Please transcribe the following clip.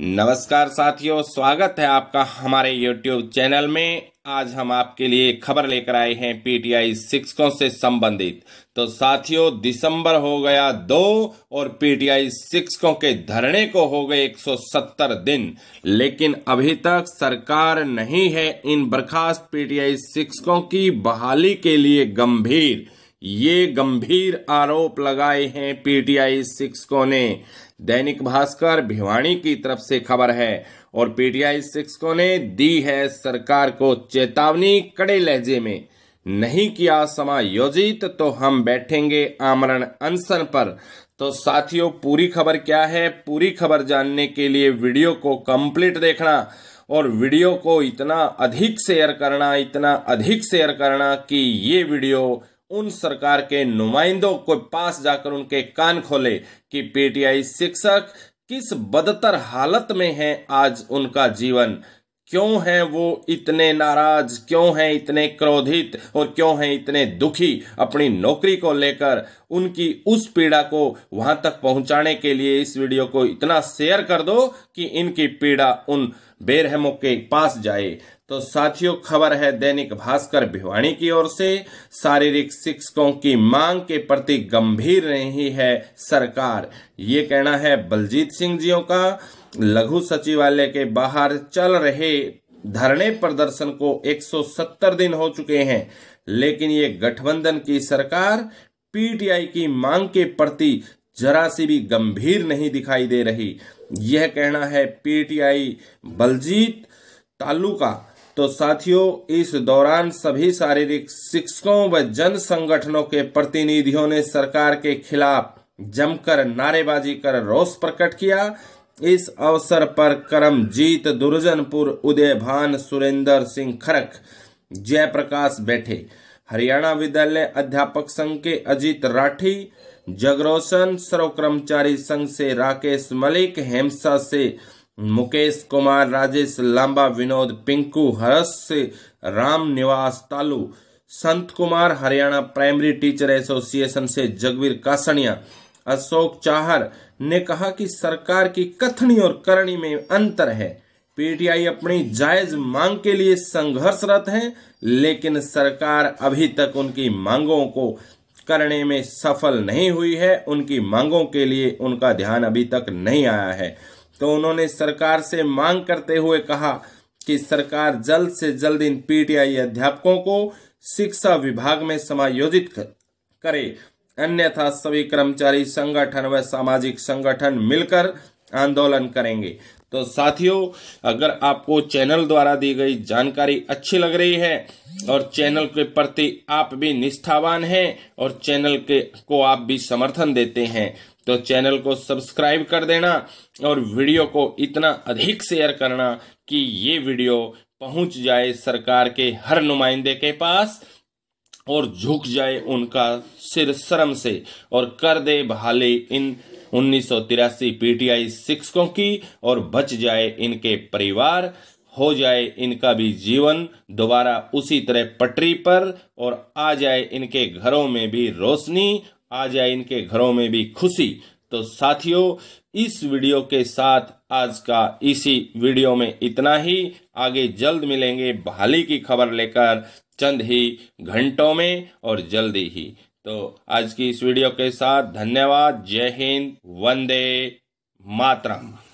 नमस्कार साथियों स्वागत है आपका हमारे यूट्यूब चैनल में आज हम आपके लिए खबर लेकर आए हैं पीटीआई शिक्षकों से संबंधित तो साथियों दिसंबर हो गया दो और पीटीआई शिक्षकों के धरने को हो गए 170 दिन लेकिन अभी तक सरकार नहीं है इन बर्खास्त पीटीआई शिक्षकों की बहाली के लिए गंभीर ये गंभीर आरोप लगाए हैं पीटीआई शिक्षकों ने दैनिक भास्कर भिवाणी की तरफ से खबर है और पीटीआई शिक्षकों ने दी है सरकार को चेतावनी कड़े लहजे में नहीं किया समायोजित तो हम बैठेंगे आमरण अनशन पर तो साथियों पूरी खबर क्या है पूरी खबर जानने के लिए वीडियो को कंप्लीट देखना और वीडियो को इतना अधिक शेयर करना इतना अधिक शेयर करना कि ये वीडियो उन सरकार के नुमाइंदों के पास जाकर उनके कान खोले कि पीटीआई शिक्षक किस बदतर हालत में है आज उनका जीवन क्यों हैं वो इतने नाराज क्यों हैं इतने क्रोधित और क्यों हैं इतने दुखी अपनी नौकरी को लेकर उनकी उस पीड़ा को वहां तक पहुंचाने के लिए इस वीडियो को इतना शेयर कर दो कि इनकी पीड़ा उन बेरहमों के पास जाए तो साथियों खबर है दैनिक भास्कर भिवाणी की ओर से शारीरिक शिक्षकों की मांग के प्रति गंभीर रही है सरकार ये कहना है बलजीत सिंह जियों का लघु सचिवालय के बाहर चल रहे धरने प्रदर्शन को 170 दिन हो चुके हैं लेकिन ये गठबंधन की सरकार पीटीआई की मांग के प्रति जरा सी भी गंभीर नहीं दिखाई दे रही यह कहना है पीटीआई बलजीत तालुका तो साथियों इस दौरान सभी शारीरिक शिक्षकों व जन संगठनों के प्रतिनिधियों ने सरकार के खिलाफ जमकर नारेबाजी कर रोष प्रकट किया इस अवसर पर करमजीत दुर्जनपुर उदयभान सुरेंद्र सिंह खरक जयप्रकाश बैठे हरियाणा विद्यालय अध्यापक संघ के अजीत राठी जगरोशन सर्व कर्मचारी संघ से राकेश मलिक हेमसा से मुकेश कुमार राजेश लांबा विनोद पिंकू हरस से Ram Niwas Talu Sant Kumar Haryana primary teacher association से जगवीर कासनिया अशोक चाहर ने कहा कि सरकार की कथनी और करणी में अंतर है पीटीआई अपनी जायज मांग के लिए संघर्षरत है लेकिन सरकार अभी तक उनकी मांगों को करने में सफल नहीं हुई है उनकी मांगों के लिए उनका ध्यान अभी तक नहीं आया है तो उन्होंने सरकार से मांग करते हुए कहा कि सरकार जल्द से जल्द इन पीटीआई अध्यापकों को शिक्षा विभाग में समायोजित करे अन्यथा सभी कर्मचारी संगठन व सामाजिक संगठन मिलकर आंदोलन करेंगे तो साथियों अगर आपको चैनल द्वारा दी गई जानकारी अच्छी लग रही है और चैनल के प्रति आप भी निष्ठावान हैं और चैनल के को आप भी समर्थन देते हैं तो चैनल को सब्सक्राइब कर देना और वीडियो को इतना अधिक शेयर करना कि ये वीडियो पहुंच जाए सरकार के हर नुमाइंदे के पास और झुक जाए उनका सिर शर्म से और कर दे बहाली इन उन्नीस पीटीआई शिक्षकों की और बच जाए इनके परिवार हो जाए इनका भी जीवन दोबारा उसी तरह पटरी पर और आ जाए इनके घरों में भी रोशनी आ जाए इनके घरों में भी खुशी तो साथियों इस वीडियो के साथ आज का इसी वीडियो में इतना ही आगे जल्द मिलेंगे बहाली की खबर लेकर चंद ही घंटों में और जल्दी ही तो आज की इस वीडियो के साथ धन्यवाद जय हिंद वंदे मातरम